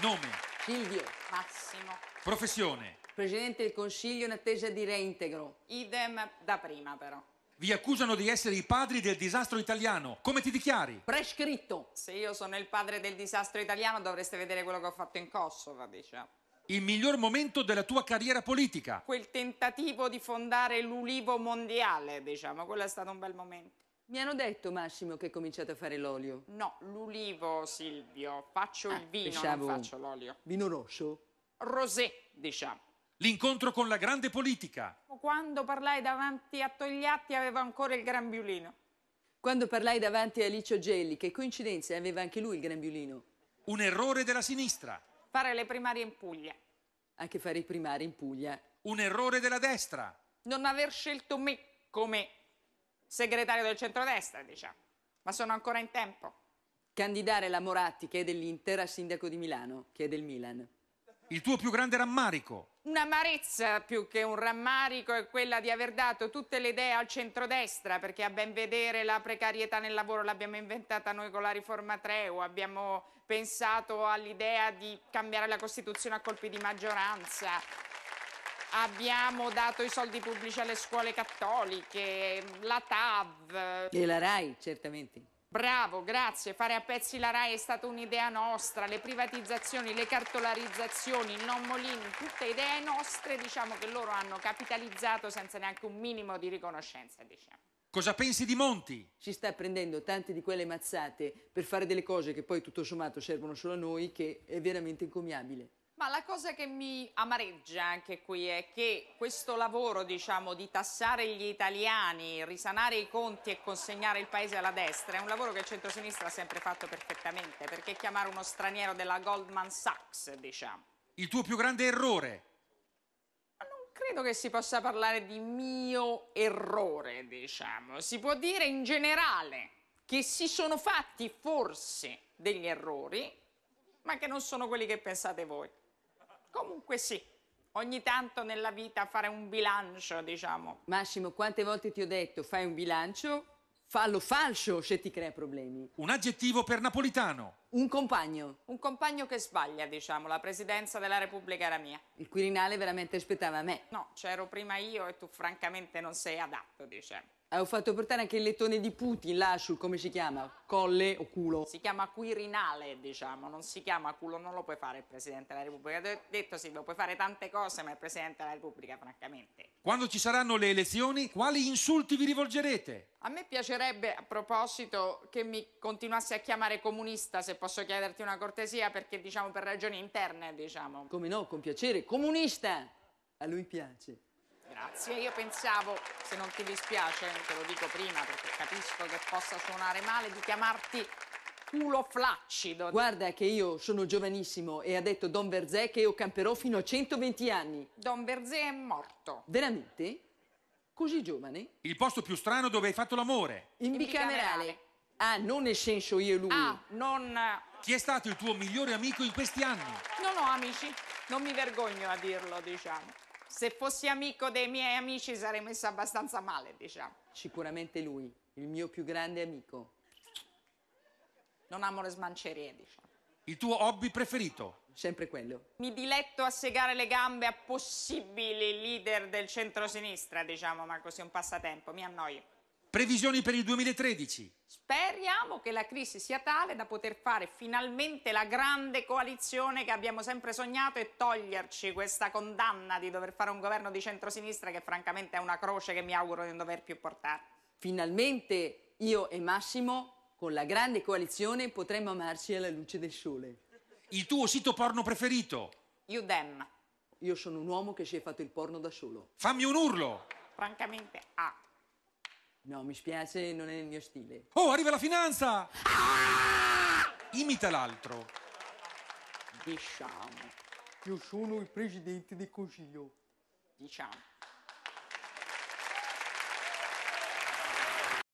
Nome. Silvio. Massimo. Professione. Presidente del Consiglio in attesa di reintegro. Idem da prima però. Vi accusano di essere i padri del disastro italiano. Come ti dichiari? Prescritto. Se io sono il padre del disastro italiano dovreste vedere quello che ho fatto in Kosovo, diciamo. Il miglior momento della tua carriera politica. Quel tentativo di fondare l'Ulivo mondiale, diciamo, quello è stato un bel momento. Mi hanno detto, Massimo, che cominciato a fare l'olio. No, l'ulivo, Silvio. Faccio ah, il vino, pensavo, non faccio l'olio. Vino rosso? Rosé, diciamo. L'incontro con la grande politica. Quando parlai davanti a Togliatti aveva ancora il grambiulino. Quando parlai davanti a Licio Gelli, che coincidenza, aveva anche lui il grambiulino. Un errore della sinistra. Fare le primarie in Puglia. Anche fare i primari in Puglia. Un errore della destra. Non aver scelto me come segretario del centrodestra, diciamo. Ma sono ancora in tempo. Candidare la Moratti, che è dell'Inter, a sindaco di Milano, che è del Milan. Il tuo più grande rammarico? Un'amarezza più che un rammarico è quella di aver dato tutte le idee al centrodestra, perché a ben vedere la precarietà nel lavoro l'abbiamo inventata noi con la riforma Treu, abbiamo pensato all'idea di cambiare la Costituzione a colpi di maggioranza, Abbiamo dato i soldi pubblici alle scuole cattoliche, la TAV. E la RAI, certamente. Bravo, grazie. Fare a pezzi la RAI è stata un'idea nostra, le privatizzazioni, le cartolarizzazioni, il non Molini, tutte idee nostre, diciamo che loro hanno capitalizzato senza neanche un minimo di riconoscenza, diciamo. Cosa pensi di Monti? Ci sta prendendo tante di quelle mazzate per fare delle cose che poi tutto sommato servono solo a noi, che è veramente incomiabile. Ma la cosa che mi amareggia anche qui è che questo lavoro diciamo, di tassare gli italiani, risanare i conti e consegnare il paese alla destra è un lavoro che il centrosinistra ha sempre fatto perfettamente, perché chiamare uno straniero della Goldman Sachs, diciamo. Il tuo più grande errore? Non credo che si possa parlare di mio errore, diciamo. Si può dire in generale che si sono fatti forse degli errori, ma che non sono quelli che pensate voi. Comunque sì, ogni tanto nella vita fare un bilancio, diciamo. Massimo, quante volte ti ho detto fai un bilancio? Fallo falso se ti crea problemi. Un aggettivo per napolitano. Un compagno. Un compagno che sbaglia, diciamo, la presidenza della Repubblica era mia. Il Quirinale veramente aspettava me. No, c'ero prima io e tu francamente non sei adatto, diciamo. ho fatto portare anche il lettone di Putin, là sul come si chiama? Colle o culo? Si chiama Quirinale, diciamo, non si chiama culo, non lo puoi fare il Presidente della Repubblica. Ho detto sì, lo puoi fare tante cose, ma il Presidente della Repubblica, francamente. Quando ci saranno le elezioni, quali insulti vi rivolgerete? A me piacerebbe, a proposito, che mi continuassi a chiamare comunista se posso chiederti una cortesia perché diciamo per ragioni interne, diciamo. Come no, con piacere, comunista. A lui piace. Grazie, io pensavo, se non ti dispiace, te lo dico prima perché capisco che possa suonare male, di chiamarti culo flaccido. Guarda che io sono giovanissimo e ha detto Don Verzè che io camperò fino a 120 anni. Don Verzè è morto. Veramente? Così giovane? Il posto più strano dove hai fatto l'amore. In, In bicamerale. Ah, non nel senso io e lui. Ah, non... Eh, Chi è stato il tuo migliore amico in questi anni? Non ho amici, non mi vergogno a dirlo, diciamo. Se fossi amico dei miei amici sarei messa abbastanza male, diciamo. Sicuramente lui, il mio più grande amico. Non amo le smancerie, diciamo. Il tuo hobby preferito? Sempre quello. Mi diletto a segare le gambe a possibili leader del centro-sinistra, diciamo, ma così è un passatempo, mi annoio. Previsioni per il 2013. Speriamo che la crisi sia tale da poter fare finalmente la grande coalizione che abbiamo sempre sognato e toglierci questa condanna di dover fare un governo di centrosinistra che francamente è una croce che mi auguro di non dover più portare. Finalmente io e Massimo con la grande coalizione potremmo amarci alla luce del sole. Il tuo sito porno preferito? Udem. Io sono un uomo che si è fatto il porno da solo. Fammi un urlo! Francamente, ah. No, mi spiace, non è il mio stile. Oh, arriva la finanza! Ah! Imita l'altro. Diciamo. Io sono il presidente del consiglio. Diciamo.